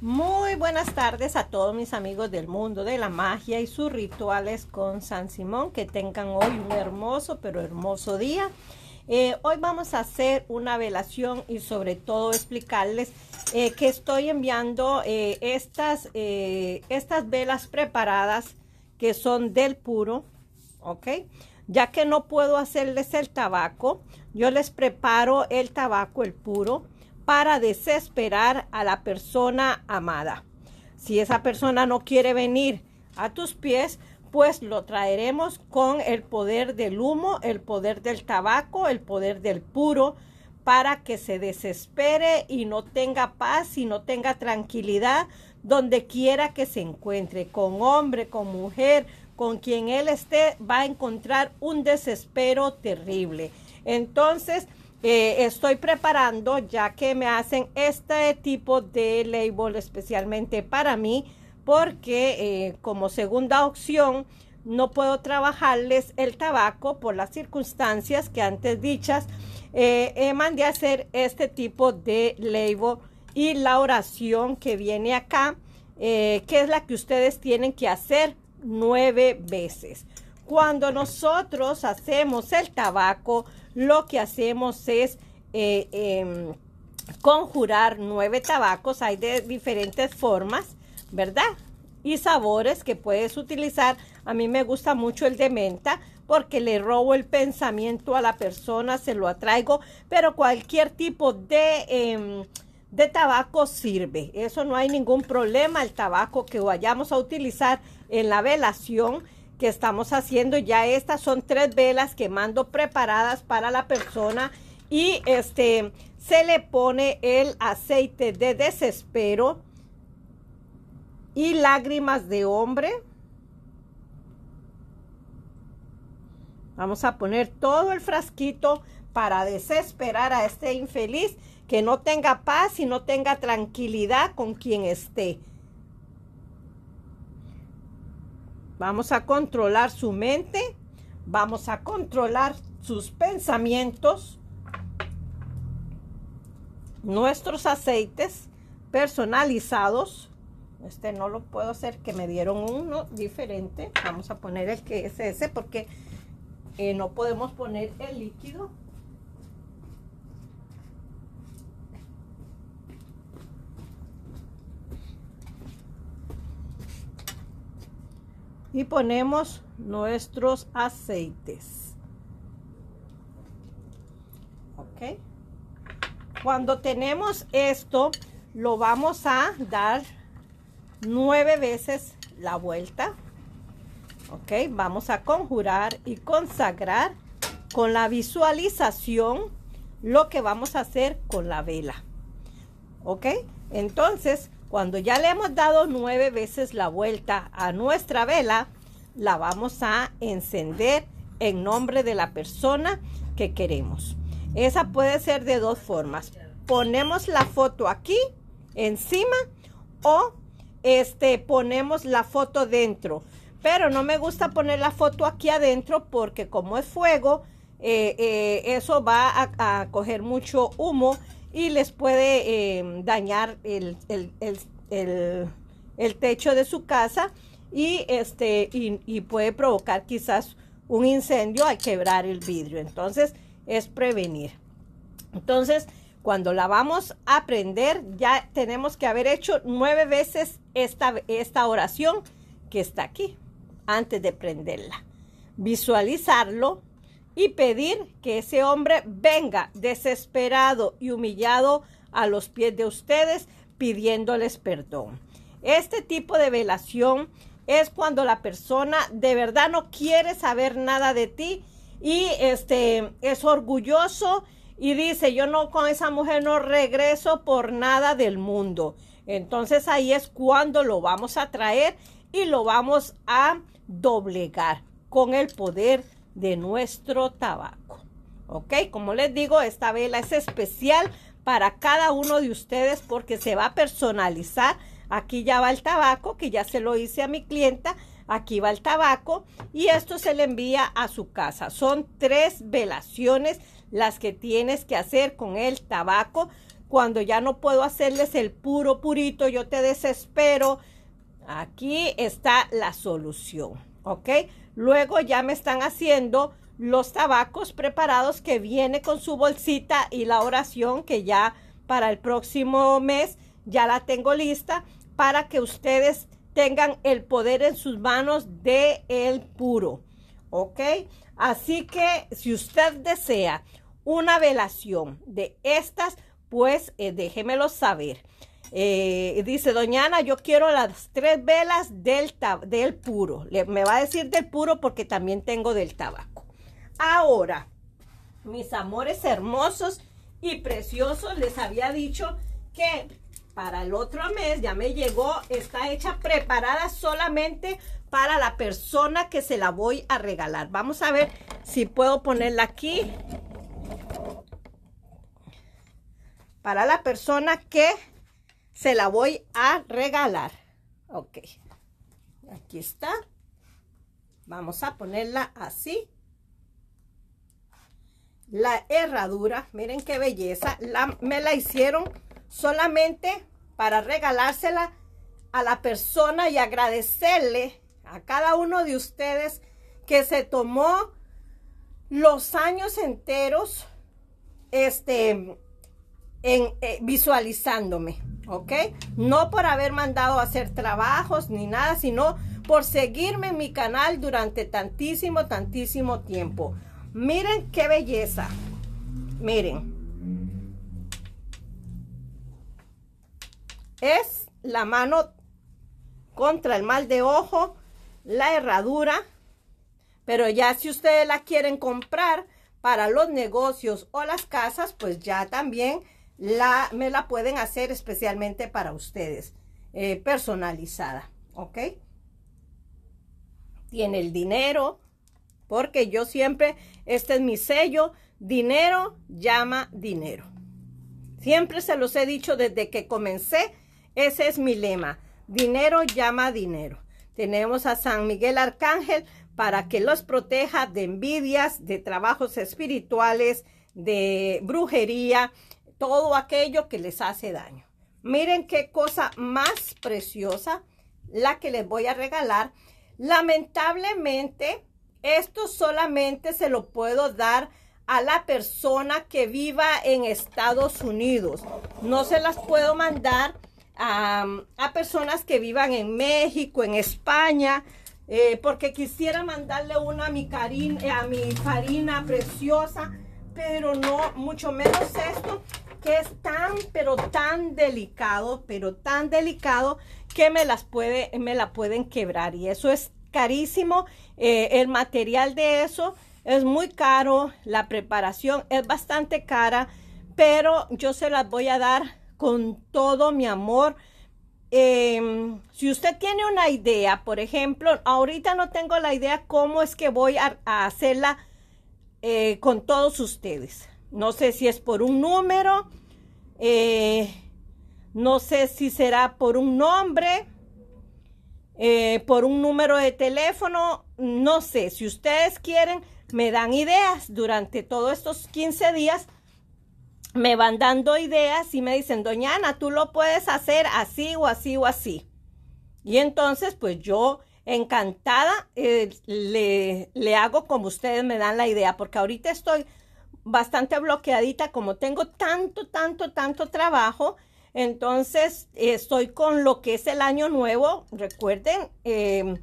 Muy buenas tardes a todos mis amigos del mundo de la magia y sus rituales con San Simón. Que tengan hoy un hermoso, pero hermoso día. Eh, hoy vamos a hacer una velación y sobre todo explicarles eh, que estoy enviando eh, estas, estas velas preparadas que son del puro, ¿ok? Ya que no puedo hacerles el tabaco, yo les preparo el tabaco, el puro, para desesperar a la persona amada. Si esa persona no quiere venir a tus pies, pues lo traeremos con el poder del humo, el poder del tabaco, el poder del puro, para que se desespere y no tenga paz y no tenga tranquilidad donde quiera que se encuentre, con hombre, con mujer, con quien él esté, va a encontrar un desespero terrible. Entonces, eh, estoy preparando ya que me hacen este tipo de label especialmente para mí porque eh, como segunda opción no puedo trabajarles el tabaco por las circunstancias que antes dichas. Eh, eh mandé a hacer este tipo de label y la oración que viene acá, que es la que ustedes tienen que hacer nueve veces. Cuando nosotros hacemos el tabaco, lo que hacemos es eh, em, conjurar nueve tabacos. Hay de diferentes formas, ¿verdad? Y sabores que puedes utilizar. A mí me gusta mucho el de menta porque le robo el pensamiento a la persona, se lo atraigo, pero cualquier tipo de... Em, de tabaco sirve. Eso no hay ningún problema. El tabaco que vayamos a utilizar en la velación que estamos haciendo. Ya estas son tres velas que mando preparadas para la persona y este se le pone el aceite de desespero y lágrimas de hombre. Vamos a poner todo el frasquito para desesperar a este infeliz que no tenga paz y no tenga tranquilidad con quien esté. Vamos a controlar su mente, vamos a controlar sus pensamientos, nuestros aceites personalizados. Este no lo puedo hacer, que me dieron uno diferente. Vamos a poner el que es ese porque eh, no podemos poner el líquido. y ponemos nuestros aceites. Ok. Cuando tenemos esto, lo vamos a dar nueve veces la vuelta. Ok, vamos a conjurar y consagrar con la visualización lo que vamos a hacer con la vela. Ok, entonces cuando ya le hemos dado nueve veces la vuelta a nuestra vela, la vamos a encender en nombre de la persona que queremos. Esa puede ser de dos formas. Ponemos la foto aquí encima o este ponemos la foto dentro. Pero no me gusta poner la foto aquí adentro porque como es fuego, eh, eh, eso va a, a coger mucho humo y les puede eh, dañar el, techo de su casa y, este, y, puede provocar quizás un incendio al quebrar el vidrio. Entonces es prevenir. Entonces, cuando la vamos a prender, ya tenemos que haber hecho nueve veces esta oración que está aquí, antes de prenderla. Visualizarlo, y pedir que ese hombre venga desesperado y humillado a los pies de ustedes pidiéndoles perdón. Este tipo de velación es cuando la persona de verdad no quiere saber nada de ti y este es orgulloso y dice, "Yo no con esa mujer no regreso por nada del mundo." Entonces ahí es cuando lo vamos a traer y lo vamos a doblegar con el poder de nuestro tabaco. ¿Ok? Como les digo, esta vela es especial para cada uno de ustedes porque se va a personalizar. Aquí ya va el tabaco, que ya se lo hice a mi clienta. Aquí va el tabaco y esto se le envía a su casa. Son tres velaciones las que tienes que hacer con el tabaco. Cuando ya no puedo hacerles el puro purito, yo te desespero. Aquí está la solución, ¿ok? Luego ya me están haciendo los tabacos preparados que viene con su bolsita y la oración que ya para el próximo mes ya la tengo lista para que ustedes tengan el poder en sus manos de el puro. ¿Ok? Así que si usted desea una velación de estas, pues eh, déjemelo saber. Eh, dice, Doñana, yo quiero las tres velas del, del puro. me va a decir del puro porque también tengo del tabaco. Ahora, mis amores hermosos y preciosos, les había dicho que para el otro mes ya me llegó, está hecha preparada solamente para la persona que se la voy a regalar. Vamos a ver si puedo ponerla aquí. Para la persona que se la voy a regalar. Ok, aquí está. Vamos a ponerla así. La herradura, miren qué belleza. La, me la hicieron solamente para regalársela a la persona y agradecerle a cada uno de ustedes que se tomó los años enteros este, en, eh, visualizándome. ¿ok? No por haber mandado a hacer trabajos ni nada, sino por seguirme en mi canal durante tantísimo, tantísimo tiempo. Miren qué belleza. Miren. Es la mano contra el mal de ojo, la herradura, pero ya si ustedes la quieren comprar para los negocios o las casas, pues ya también me la pueden hacer especialmente para ustedes, eh, personalizada, ¿ok? Tiene el dinero, porque yo siempre, este es mi sello, dinero llama dinero. Siempre se los he dicho desde que comencé, ese es mi lema, dinero llama dinero. Tenemos a San Miguel Arcángel para que los proteja de envidias, de trabajos espirituales, de brujería, todo aquello que les hace daño. Miren qué cosa más preciosa la que les voy a regalar. Lamentablemente, esto solamente se lo puedo dar a la persona que viva en Estados Unidos. No se las puedo mandar a, personas que vivan en México, en España, eh, porque quisiera mandarle una a mi, carina. a mi farina preciosa, pero no, mucho menos esto que es tan, pero tan delicado, pero tan delicado que me las puede, me la pueden quebrar. Y eso es carísimo. Eh, el material de eso es muy caro. La preparación es bastante cara. Pero yo se las voy a dar con todo mi amor. Em, si usted tiene una idea, por ejemplo, ahorita no tengo la idea cómo es que voy a, hacerla eh, con todos ustedes. No sé si es por un número, eh, no sé si será por un nombre, eh, por un número de teléfono, no sé. Si ustedes quieren, me dan ideas durante todos estos 15 días. Me van dando ideas y me dicen, Doña Ana, tú lo puedes hacer así o así o así. Y entonces, pues yo encantada eh, le, le hago como ustedes me dan la idea, porque ahorita estoy bastante bloqueadita, como tengo tanto, tanto, tanto trabajo, entonces estoy con lo que es el año nuevo. Recuerden, em,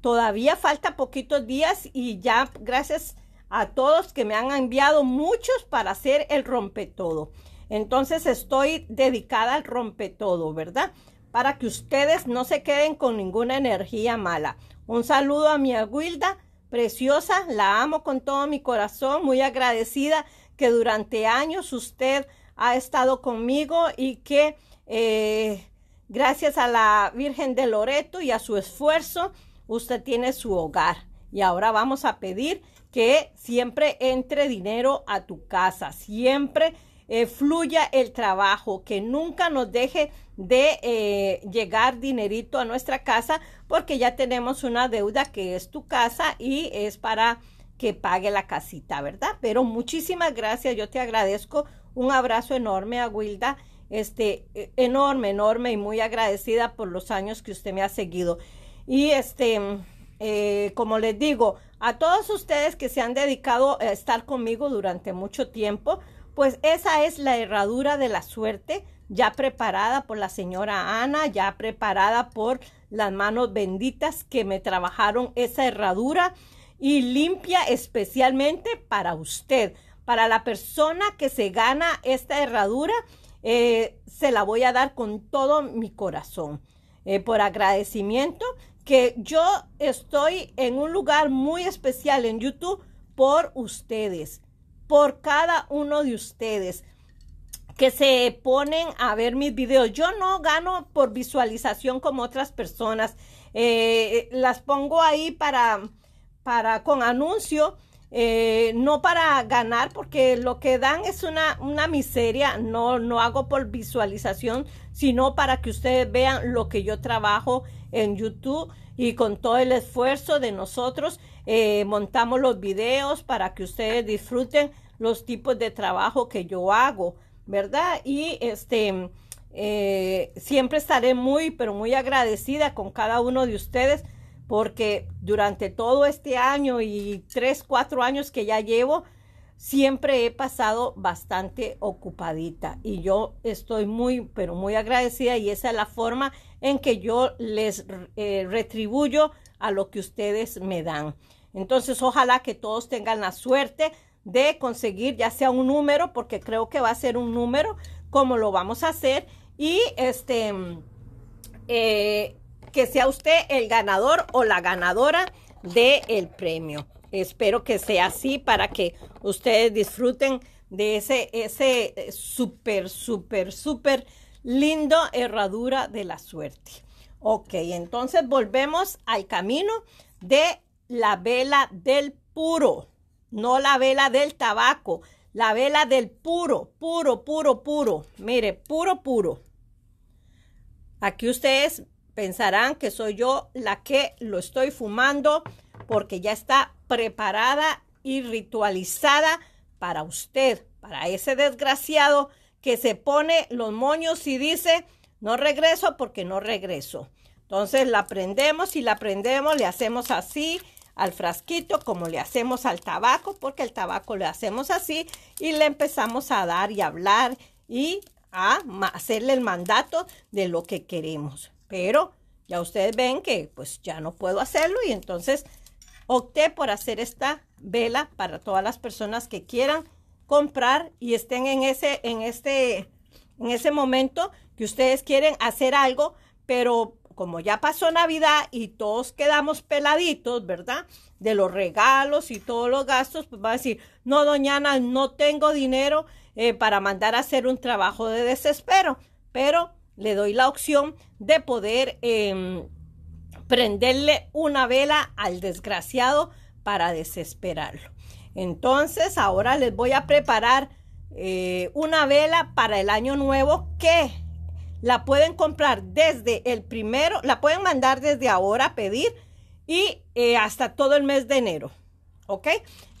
todavía falta poquitos días y ya gracias a todos que me han enviado muchos para hacer el rompetodo. Entonces estoy dedicada al rompetodo, ¿verdad? Para que ustedes no se queden con ninguna energía mala. Un saludo a mi aguilda Preciosa, la amo con todo mi corazón, muy agradecida que durante años usted ha estado conmigo y que eh, gracias a la Virgen de Loreto y a su esfuerzo, usted tiene su hogar. Y ahora vamos a pedir que siempre entre dinero a tu casa, siempre eh, fluya el trabajo, que nunca nos deje de eh, llegar dinerito a nuestra casa porque ya tenemos una deuda que es tu casa y es para que pague la casita, ¿verdad? Pero muchísimas gracias, yo te agradezco. Un abrazo enorme a Wilda, este, eh, enorme, enorme y muy agradecida por los años que usted me ha seguido. Y este, como les digo, a todos ustedes que se han dedicado a estar conmigo durante mucho tiempo, pues esa es la herradura de la suerte, ya preparada por la señora Ana, ya preparada por las manos benditas que me trabajaron esa herradura y limpia especialmente para usted. Para la persona que se gana esta herradura, eh, se la voy a dar con todo mi corazón. Eh, por agradecimiento, que yo estoy en un lugar muy especial en YouTube por ustedes por cada uno de ustedes que se ponen a ver mis videos. Yo no gano por visualización como otras personas. Eh, las pongo ahí para, para con anuncio, eh, no para ganar, porque lo que dan es una, una miseria. No, no hago por visualización, sino para que ustedes vean lo que yo trabajo en YouTube y con todo el esfuerzo de nosotros eh, montamos los videos para que ustedes disfruten los tipos de trabajo que yo hago, ¿verdad? Y este, eh, siempre estaré muy, pero muy agradecida con cada uno de ustedes porque durante todo este año y tres, cuatro años que ya llevo, siempre he pasado bastante ocupadita y yo estoy muy, pero muy agradecida y esa es la forma en que yo les eh, retribuyo a lo que ustedes me dan. Entonces, ojalá que todos tengan la suerte de conseguir ya sea un número, porque creo que va a ser un número, como lo vamos a hacer, y este, eh, que sea usted el ganador o la ganadora del el premio. Espero que sea así para que ustedes disfruten de ese, ese eh, súper, súper, súper lindo herradura de la suerte. Ok, entonces volvemos al camino de la vela del puro, no la vela del tabaco, la vela del puro, puro, puro, puro. Mire, puro, puro. Aquí ustedes pensarán que soy yo la que lo estoy fumando porque ya está preparada y ritualizada para usted, para ese desgraciado que se pone los moños y dice, no regreso porque no regreso. Entonces la prendemos y la prendemos, le hacemos así al frasquito como le hacemos al tabaco, porque el tabaco le hacemos así y le empezamos a dar y hablar y a hacerle el mandato de lo que queremos. Pero ya ustedes ven que pues ya no puedo hacerlo y entonces opté por hacer esta vela para todas las personas que quieran comprar y estén en ese en este en ese momento que ustedes quieren hacer algo, pero como ya pasó Navidad y todos quedamos peladitos, ¿verdad? De los regalos y todos los gastos, pues va a decir, no, doñana, no tengo dinero eh, para mandar a hacer un trabajo de desespero, pero le doy la opción de poder em, prenderle una vela al desgraciado para desesperarlo. Entonces, ahora les voy a preparar eh, una vela para el año nuevo que la pueden comprar desde el primero, la pueden mandar desde ahora a pedir y eh, hasta todo el mes de enero, ¿ok?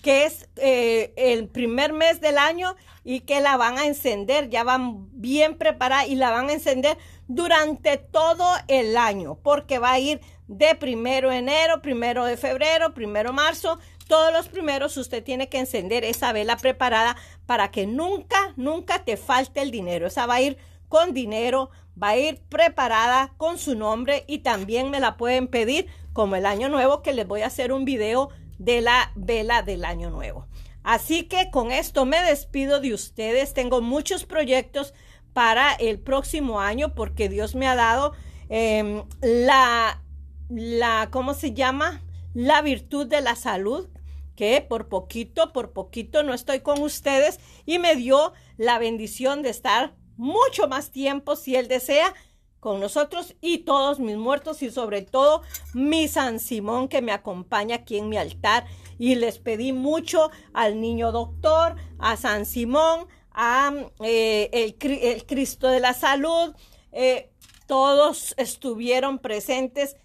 Que es eh, el primer mes del año y que la van a encender, ya van bien preparada y la van a encender durante todo el año porque va a ir de primero de enero, primero de febrero, primero de marzo. Todos los primeros usted tiene que encender esa vela preparada para que nunca, nunca te falte el dinero. Esa va a ir con dinero, va a ir preparada con su nombre y también me la pueden pedir como el año nuevo que les voy a hacer un video de la vela del año nuevo. Así que con esto me despido de ustedes. Tengo muchos proyectos para el próximo año porque Dios me ha dado em, la la, ¿cómo se llama? La virtud de la salud, que por poquito, por poquito no estoy con ustedes y me dio la bendición de estar mucho más tiempo, si Él desea, con nosotros y todos mis muertos y sobre todo mi San Simón que me acompaña aquí en mi altar. Y les pedí mucho al niño doctor, a San Simón, a eh, el, Cristo de la Salud. Eh, todos estuvieron presentes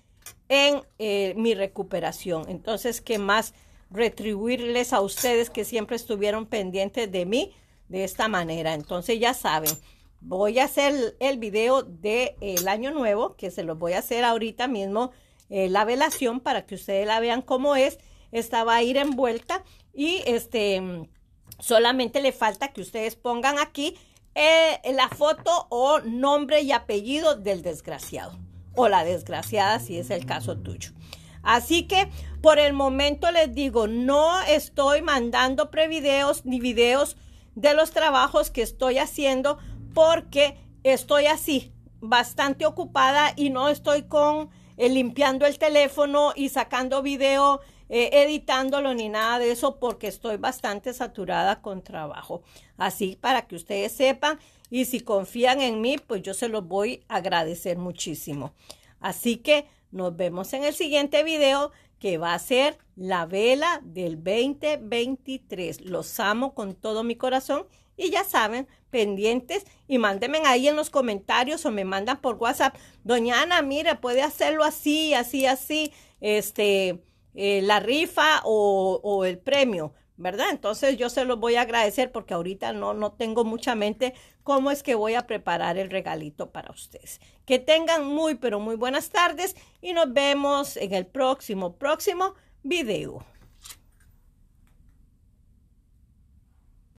en eh, mi recuperación. Entonces, ¿qué más? Retribuirles a ustedes que siempre estuvieron pendientes de mí de esta manera. Entonces, ya saben, voy a hacer el, video del el año nuevo, que se los voy a hacer ahorita mismo, eh, la velación, para que ustedes la vean cómo es. Esta va a ir envuelta y este solamente le falta que ustedes pongan aquí eh, la foto o nombre y apellido del desgraciado o la desgraciada si es el caso tuyo. Así que por el momento les digo, no estoy mandando prevideos ni videos de los trabajos que estoy haciendo porque estoy así, bastante ocupada y no estoy con eh, limpiando el teléfono y sacando video, eh, editándolo ni nada de eso porque estoy bastante saturada con trabajo. Así para que ustedes sepan, y si confían en mí, pues yo se los voy a agradecer muchísimo. Así que nos vemos en el siguiente video que va a ser la vela del 2023. Los amo con todo mi corazón y ya saben, pendientes y mándenme ahí en los comentarios o me mandan por WhatsApp, doña Ana, mira, puede hacerlo así, así, así, este, eh, la rifa o el premio ¿verdad? Entonces yo se los voy a agradecer porque ahorita no, no tengo mucha mente cómo es que voy a preparar el regalito para ustedes. Que tengan muy, pero muy buenas tardes y nos vemos en el próximo, próximo video.